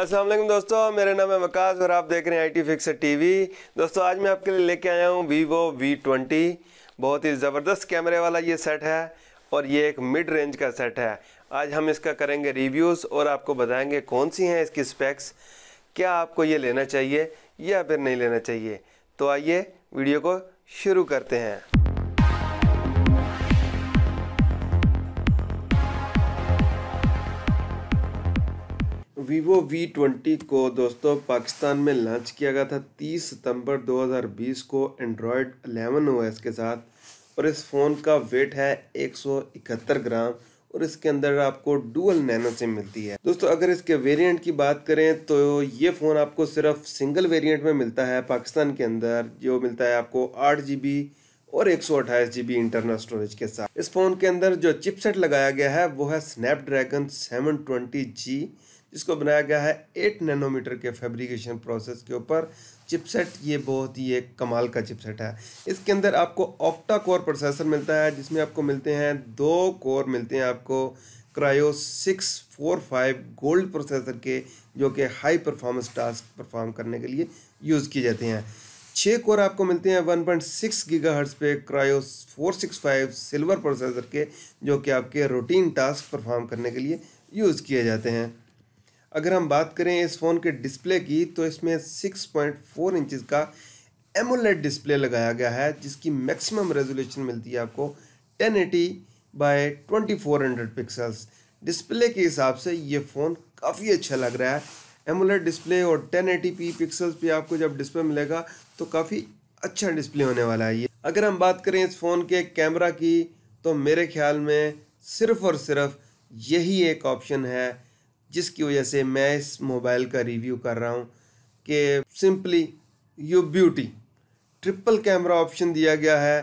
असलम दोस्तों मेरा नाम है वकास और आप देख रहे हैं I T fixer T V दोस्तों आज मैं आपके लिए लेके आया हूँ वीवो वी ट्वेंटी बहुत ही ज़बरदस्त कैमरे वाला ये सेट है और ये एक मिड रेंज का सेट है आज हम इसका करेंगे रिव्यूज़ और आपको बताएंगे कौन सी हैं इसकी स्पेक्स क्या आपको ये लेना चाहिए या फिर नहीं लेना चाहिए तो आइए वीडियो को शुरू करते हैं वीवो वी ट्वेंटी को दोस्तों पाकिस्तान में लॉन्च किया गया था 30 सितंबर 2020 को एंड्रॉयड 11 ओएस के साथ और इस फ़ोन का वेट है 171 ग्राम और इसके अंदर आपको डुअल नैनो सिम मिलती है दोस्तों अगर इसके वेरिएंट की बात करें तो ये फ़ोन आपको सिर्फ सिंगल वेरिएंट में मिलता है पाकिस्तान के अंदर जो मिलता है आपको आठ जी बी और एक सौ इंटरनल स्टोरेज के साथ इस फ़ोन के अंदर जो चिपसेट लगाया गया है वो है स्नैपड्रैगन सेवन ट्वेंटी जी जिसको बनाया गया है एट नैनोमीटर के फैब्रिकेशन प्रोसेस के ऊपर चिपसेट ये बहुत ही एक कमाल का चिपसेट है इसके अंदर आपको ऑक्टा कोर प्रोसेसर मिलता है जिसमें आपको मिलते हैं दो कोर मिलते हैं आपको Kryo six four five gold processor के जो कि हाई परफॉर्मेंस टास्क परफॉर्म करने के लिए यूज़ किए जाते हैं छः कोर आपको मिलते हैं one point six giga hertz पे Kryo four six five silver processor के जो कि आपके रूटीन टास्क परफॉर्म करने के लिए यूज़ किए जाते हैं अगर हम बात करें इस फ़ोन के डिस्प्ले की तो इसमें 6.4 पॉइंट का एमोलेट डिस्प्ले लगाया गया है जिसकी मैक्सिमम रेजोल्यूशन मिलती है आपको 1080 eighty by twenty pixels display के हिसाब से ये फ़ोन काफ़ी अच्छा लग रहा है एमोलेट डिस्प्ले और 1080p पिक्सल्स भी आपको जब डिस्प्ले मिलेगा तो काफ़ी अच्छा डिस्प्ले होने वाला है ये अगर हम बात करें इस फ़ोन के कैमरा की तो मेरे ख्याल में सिर्फ़ और सिर्फ यही एक ऑप्शन है जिसकी वजह से मैं इस मोबाइल का रिव्यू कर रहा हूँ कि सिंपली यू ब्यूटी ट्रिपल कैमरा ऑप्शन दिया गया है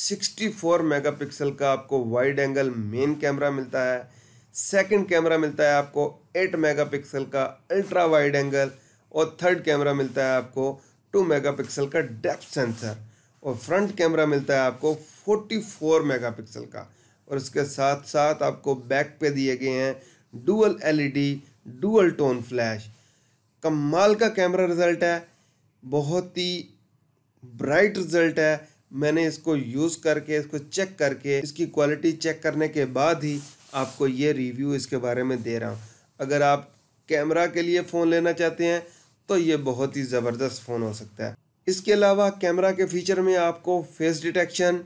64 मेगापिक्सल का आपको वाइड एंगल मेन कैमरा मिलता है सेकंड कैमरा मिलता है आपको 8 मेगापिक्सल का अल्ट्रा वाइड एंगल और थर्ड कैमरा मिलता है आपको 2 मेगापिक्सल का डेप्थ सेंसर और फ्रंट कैमरा मिलता है आपको 44 मेगापिक्सल का और इसके साथ साथ आपको बैक पे दिए गए हैं dual LED dual tone flash कमाल का कैमरा रिज़ल्ट है बहुत ही ब्राइट रिज़ल्ट है मैंने इसको यूज़ करके इसको चेक करके इसकी क्वालिटी चेक करने के बाद ही आपको ये रिव्यू इसके बारे में दे रहा हूँ अगर आप कैमरा के लिए फ़ोन लेना चाहते हैं तो ये बहुत ही ज़बरदस्त फ़ोन हो सकता है इसके अलावा कैमरा के फीचर में आपको face detection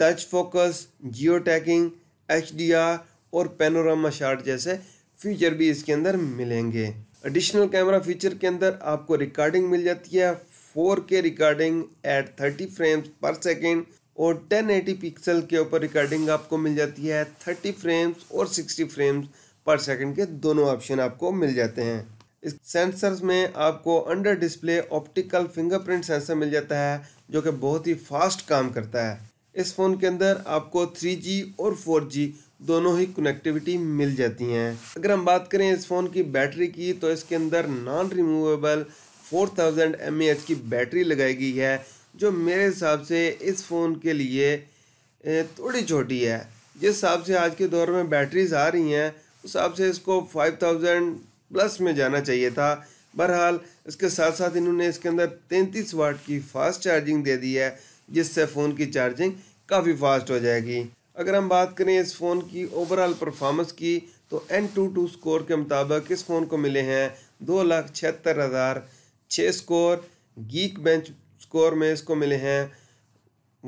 touch focus geo tagging H D R और पेनोरामा शार्ट जैसे फीचर भी इसके अंदर मिलेंगे एडिशनल कैमरा फीचर के अंदर आपको रिकॉर्डिंग मिल जाती है 4K recording at 30 frames per second और 1080 पिक्सल के ऊपर रिकॉर्डिंग आपको मिल जाती है 30 फ्रेम्स और 60 फ्रेम्स पर सेकेंड के दोनों ऑप्शन आपको मिल जाते हैं इस सेंसर्स में आपको under display optical fingerprint sensor मिल जाता है जो कि बहुत ही फास्ट काम करता है इस फ़ोन के अंदर आपको 3G और 4G दोनों ही कनेक्टिविटी मिल जाती हैं अगर हम बात करें इस फ़ोन की बैटरी की तो इसके अंदर नॉन रिमूवेबल 4000 थाउजेंड की बैटरी लगाई गई है जो मेरे हिसाब से इस फ़ोन के लिए थोड़ी छोटी है जिस हिसाब से आज के दौर में बैटरीज आ रही हैं उस हिसाब से इसको 5000 प्लस में जाना चाहिए था बहरहाल इसके साथ साथ इन्होंने इसके अंदर 33 वाट की फास्ट चार्जिंग दे दी है जिससे फ़ोन की चार्जिंग काफ़ी फास्ट हो जाएगी अगर हम बात करें इस फ़ोन की ओवरऑल परफॉर्मेंस की तो एन टू टू स्कोर के मुताबिक इस फ़ोन को मिले हैं दो लाख छिहत्तर हज़ार छः स्कोर गीक बेंच स्कोर में इसको मिले हैं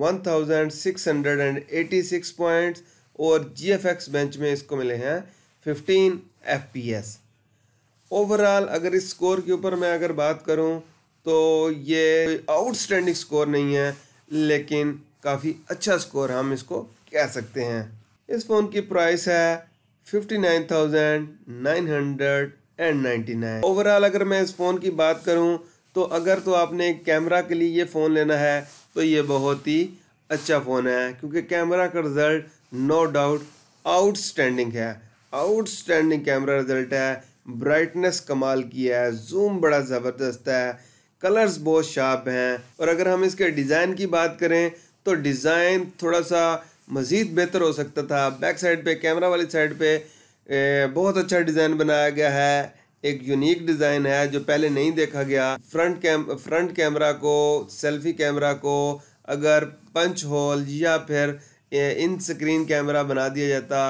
one thousand six hundred and eighty six points और जी एफ एक्स बेंच में इसको मिले हैं fifteen F P S overall अगर इस स्कोर के ऊपर मैं अगर बात करूं तो ये आउटस्टैंडिंग स्कोर नहीं है लेकिन काफ़ी अच्छा स्कोर हम इसको कह सकते हैं इस फ़ोन की प्राइस है fifty nine thousand nine hundred and ninety nine overall अगर मैं इस फ़ोन की बात करूं तो अगर तो आपने कैमरा के लिए ये फ़ोन लेना है तो ये बहुत ही अच्छा फ़ोन है क्योंकि कैमरा का रिज़ल्ट नो डाउट आउटस्टैंडिंग है आउटस्टैंडिंग कैमरा रिज़ल्ट है ब्राइटनेस कमाल की है जूम बड़ा ज़बरदस्त है कलर्स बहुत शार्प हैं और अगर हम इसके डिज़ाइन की बात करें तो डिज़ाइन थोड़ा सा मज़ीद बेहतर हो सकता था बैक साइड पे कैमरा वाली साइड पे बहुत अच्छा डिज़ाइन बनाया गया है एक यूनिक डिज़ाइन है जो पहले नहीं देखा गया फ्रंट कैम फ्रंट कैमरा को सेल्फी कैमरा को अगर पंच होल या फिर इन स्क्रीन कैमरा बना दिया जाता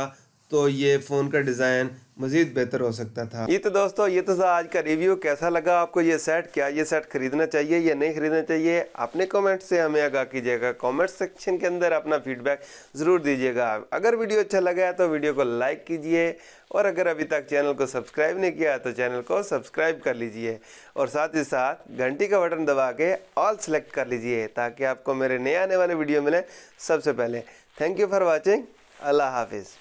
तो ये फ़ोन का डिज़ाइन मज़ीद बेहतर हो सकता था ये तो दोस्तों ये तो आज का रिव्यू कैसा लगा आपको ये सेट क्या ये सेट ख़रीदना चाहिए या नहीं ख़रीदना चाहिए अपने कमेंट से हमें आगाह कीजिएगा कमेंट सेक्शन के अंदर अपना फीडबैक ज़रूर दीजिएगा अगर वीडियो अच्छा लगा है तो वीडियो को लाइक कीजिए और अगर अभी तक चैनल को सब्सक्राइब नहीं किया तो चैनल को सब्सक्राइब कर लीजिए और साथ ही साथ घंटी का बटन दबा के ऑल सेलेक्ट कर लीजिए ताकि आपको मेरे नए आने वाले वीडियो मिले सबसे पहले थैंक यू फॉर वॉचिंग अल्लाह हाफिज़